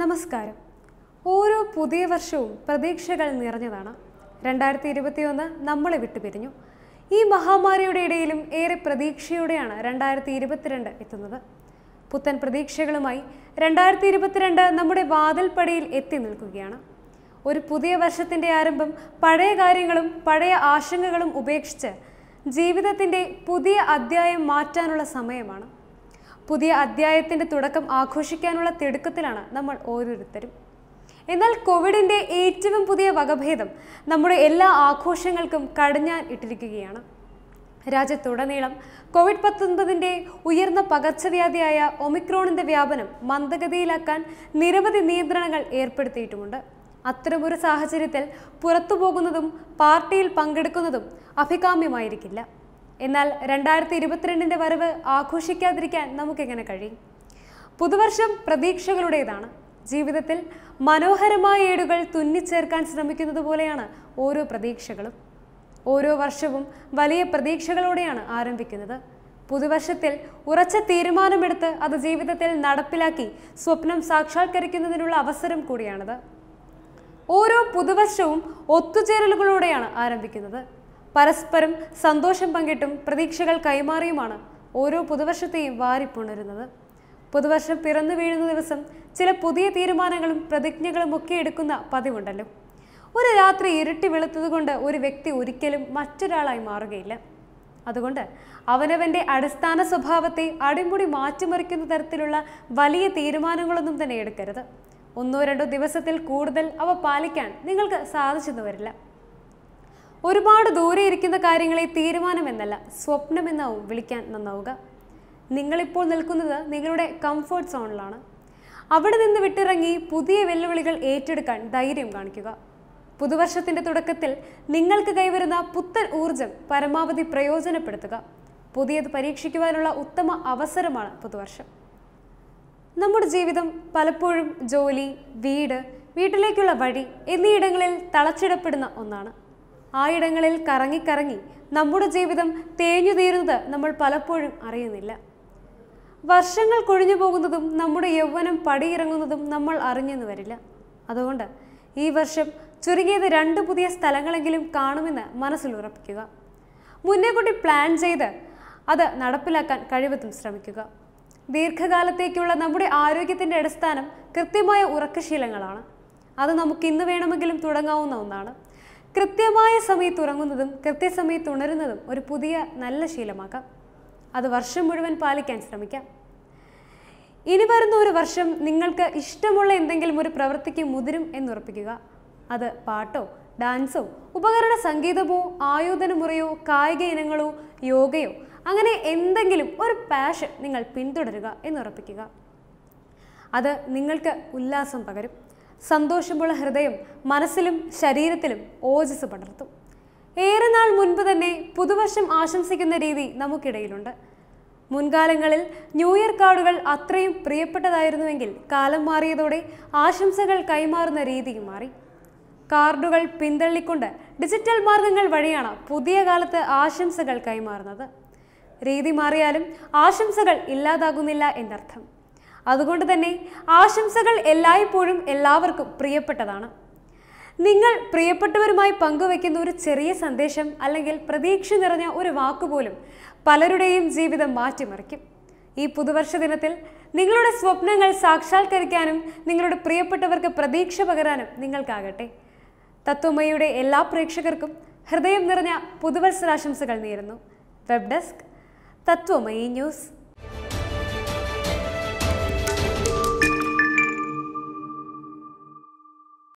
നമസ്കാരം ഓരോ പുതിയ വർഷവും പ്രതീക്ഷകൾ നിറഞ്ഞതാണ് രണ്ടായിരത്തി ഇരുപത്തിയൊന്ന് നമ്മളെ വിട്ടുപിരിഞ്ഞു ഈ മഹാമാരിയുടെ ഇടയിലും ഏറെ പ്രതീക്ഷയോടെയാണ് രണ്ടായിരത്തി ഇരുപത്തിരണ്ട് എത്തുന്നത് പുത്തൻ പ്രതീക്ഷകളുമായി രണ്ടായിരത്തി ഇരുപത്തിരണ്ട് നമ്മുടെ വാതിൽപ്പടിയിൽ എത്തി നിൽക്കുകയാണ് ഒരു പുതിയ വർഷത്തിൻ്റെ ആരംഭം പഴയ കാര്യങ്ങളും പഴയ ആശങ്കകളും ഉപേക്ഷിച്ച് ജീവിതത്തിൻ്റെ പുതിയ അധ്യായം മാറ്റാനുള്ള സമയമാണ് പുതിയ അധ്യായത്തിൻ്റെ തുടക്കം ആഘോഷിക്കാനുള്ള തിടുക്കത്തിലാണ് നമ്മൾ ഓരോരുത്തരും എന്നാൽ കോവിഡിൻ്റെ ഏറ്റവും പുതിയ വകഭേദം നമ്മുടെ എല്ലാ ആഘോഷങ്ങൾക്കും കടഞ്ഞാൻ ഇട്ടിരിക്കുകയാണ് രാജ്യത്തുടനീളം കോവിഡ് പത്തൊൻപതിൻ്റെ ഉയർന്ന പകർച്ചവ്യാധിയായ ഒമിക്രോണിൻ്റെ വ്യാപനം മന്ദഗതിയിലാക്കാൻ നിരവധി നിയന്ത്രണങ്ങൾ ഏർപ്പെടുത്തിയിട്ടുമുണ്ട് അത്തരമൊരു സാഹചര്യത്തിൽ പുറത്തു പോകുന്നതും പാർട്ടിയിൽ പങ്കെടുക്കുന്നതും അഭികാമ്യമായിരിക്കില്ല എന്നാൽ രണ്ടായിരത്തി ഇരുപത്തിരണ്ടിൻ്റെ വരവ് ആഘോഷിക്കാതിരിക്കാൻ നമുക്കെങ്ങനെ കഴിയും പുതുവർഷം പ്രതീക്ഷകളുടേതാണ് ജീവിതത്തിൽ മനോഹരമായ ഏടുകൾ തുന്നിച്ചേർക്കാൻ ശ്രമിക്കുന്നത് പോലെയാണ് ഓരോ പ്രതീക്ഷകളും ഓരോ വർഷവും വലിയ പ്രതീക്ഷകളോടെയാണ് ആരംഭിക്കുന്നത് പുതുവർഷത്തിൽ ഉറച്ച തീരുമാനമെടുത്ത് അത് ജീവിതത്തിൽ നടപ്പിലാക്കി സ്വപ്നം സാക്ഷാത്കരിക്കുന്നതിനുള്ള അവസരം കൂടിയാണത് ഓരോ പുതുവർഷവും ഒത്തുചേരലുകളോടെയാണ് ആരംഭിക്കുന്നത് പരസ്പരം സന്തോഷം പങ്കിട്ടും പ്രതീക്ഷകൾ കൈമാറിയുമാണ് ഓരോ പുതുവർഷത്തെയും വാരിപ്പുണരുന്നത് പുതുവർഷം പിറന്നു വീഴുന്ന ദിവസം ചില പുതിയ തീരുമാനങ്ങളും പ്രതിജ്ഞകളും ഒക്കെ എടുക്കുന്ന പതിവുണ്ടല്ലോ ഒരു രാത്രി ഇരുട്ടി വെളുത്തതുകൊണ്ട് ഒരു വ്യക്തി ഒരിക്കലും മറ്റൊരാളായി മാറുകയില്ല അതുകൊണ്ട് അവനവൻ്റെ അടിസ്ഥാന സ്വഭാവത്തെ അടിമുടി മാറ്റിമറിക്കുന്ന തരത്തിലുള്ള വലിയ തീരുമാനങ്ങളൊന്നും തന്നെ എടുക്കരുത് ഒന്നോ രണ്ടോ ദിവസത്തിൽ കൂടുതൽ അവ പാലിക്കാൻ നിങ്ങൾക്ക് സാധിച്ചെന്ന് വരില്ല ഒരുപാട് ദൂരെ ഇരിക്കുന്ന കാര്യങ്ങളെ തീരുമാനമെന്നല്ല സ്വപ്നമെന്നാവും വിളിക്കാൻ നന്നാവുക നിങ്ങളിപ്പോൾ നിൽക്കുന്നത് നിങ്ങളുടെ കംഫർട്ട് സോണിലാണ് അവിടെ നിന്ന് വിട്ടിറങ്ങി പുതിയ വെല്ലുവിളികൾ ഏറ്റെടുക്കാൻ ധൈര്യം കാണിക്കുക പുതുവർഷത്തിൻ്റെ തുടക്കത്തിൽ നിങ്ങൾക്ക് കൈവരുന്ന പുത്തൻ ഊർജം പരമാവധി പ്രയോജനപ്പെടുത്തുക പുതിയത് പരീക്ഷിക്കുവാനുള്ള ഉത്തമ അവസരമാണ് പുതുവർഷം നമ്മുടെ ജീവിതം പലപ്പോഴും ജോലി വീട് വീട്ടിലേക്കുള്ള വഴി എന്നീയിടങ്ങളിൽ തളച്ചിടപ്പെടുന്ന ഒന്നാണ് ആയിടങ്ങളിൽ കറങ്ങിക്കറങ്ങി നമ്മുടെ ജീവിതം തേഞ്ഞു തീരുന്നത് നമ്മൾ പലപ്പോഴും അറിയുന്നില്ല വർഷങ്ങൾ കൊഴിഞ്ഞു പോകുന്നതും നമ്മുടെ യൗവനം പടിയിറങ്ങുന്നതും നമ്മൾ അറിഞ്ഞെന്ന് വരില്ല അതുകൊണ്ട് ഈ വർഷം ചുരുങ്ങിയത് രണ്ട് പുതിയ സ്ഥലങ്ങളെങ്കിലും കാണുമെന്ന് മനസ്സിൽ ഉറപ്പിക്കുക കൂട്ടി പ്ലാൻ ചെയ്ത് അത് നടപ്പിലാക്കാൻ കഴിവതും ശ്രമിക്കുക ദീർഘകാലത്തേക്കുള്ള നമ്മുടെ ആരോഗ്യത്തിൻ്റെ അടിസ്ഥാനം കൃത്യമായ ഉറക്കശീലങ്ങളാണ് അത് നമുക്ക് ഇന്ന് വേണമെങ്കിലും തുടങ്ങാവുന്ന ഒന്നാണ് കൃത്യമായ സമയത്ത് ഉറങ്ങുന്നതും കൃത്യസമയത്ത് ഉണരുന്നതും ഒരു പുതിയ നല്ല ശീലമാക്കാം അത് വർഷം മുഴുവൻ പാലിക്കാൻ ശ്രമിക്കാം ഇനി വരുന്ന ഒരു വർഷം നിങ്ങൾക്ക് ഇഷ്ടമുള്ള എന്തെങ്കിലും ഒരു പ്രവൃത്തിക്ക് മുതിരും എന്നുറപ്പിക്കുക അത് പാട്ടോ ഡാൻസോ ഉപകരണ സംഗീതമോ ആയോധനമുറയോ കായിക ഇനങ്ങളോ യോഗയോ അങ്ങനെ എന്തെങ്കിലും ഒരു പാഷൻ നിങ്ങൾ പിന്തുടരുക എന്നുറപ്പിക്കുക അത് നിങ്ങൾക്ക് ഉല്ലാസം പകരും സന്തോഷമുള്ള ഹൃദയം മനസ്സിലും ശരീരത്തിലും ഓജസ് പടർത്തും ഏറെ നാൾ മുൻപ് തന്നെ പുതുവർഷം ആശംസിക്കുന്ന രീതി നമുക്കിടയിലുണ്ട് മുൻകാലങ്ങളിൽ ന്യൂഇയർ കാർഡുകൾ അത്രയും പ്രിയപ്പെട്ടതായിരുന്നുവെങ്കിൽ കാലം മാറിയതോടെ ആശംസകൾ കൈമാറുന്ന രീതിയും മാറി കാർഡുകൾ പിന്തള്ളിക്കൊണ്ട് ഡിജിറ്റൽ മാർഗങ്ങൾ വഴിയാണ് പുതിയ കാലത്ത് ആശംസകൾ കൈമാറുന്നത് രീതി മാറിയാലും ആശംസകൾ ഇല്ലാതാകുന്നില്ല എന്നർത്ഥം അതുകൊണ്ട് തന്നെ ആശംസകൾ എല്ലായ്പ്പോഴും എല്ലാവർക്കും പ്രിയപ്പെട്ടതാണ് നിങ്ങൾ പ്രിയപ്പെട്ടവരുമായി പങ്കുവെക്കുന്ന ഒരു ചെറിയ സന്ദേശം അല്ലെങ്കിൽ പ്രതീക്ഷ നിറഞ്ഞ ഒരു വാക്കുപോലും പലരുടെയും ജീവിതം മാറ്റിമറിക്കും ഈ പുതുവർഷ ദിനത്തിൽ നിങ്ങളുടെ സ്വപ്നങ്ങൾ സാക്ഷാത്കരിക്കാനും നിങ്ങളുടെ പ്രിയപ്പെട്ടവർക്ക് പ്രതീക്ഷ പകരാനും നിങ്ങൾക്കാകട്ടെ തത്വമയുടെ എല്ലാ പ്രേക്ഷകർക്കും ഹൃദയം നിറഞ്ഞ പുതുവത്സരാശംസകൾ നേരുന്നു വെബ് ഡെസ്ക് തത്വമയി ന്യൂസ്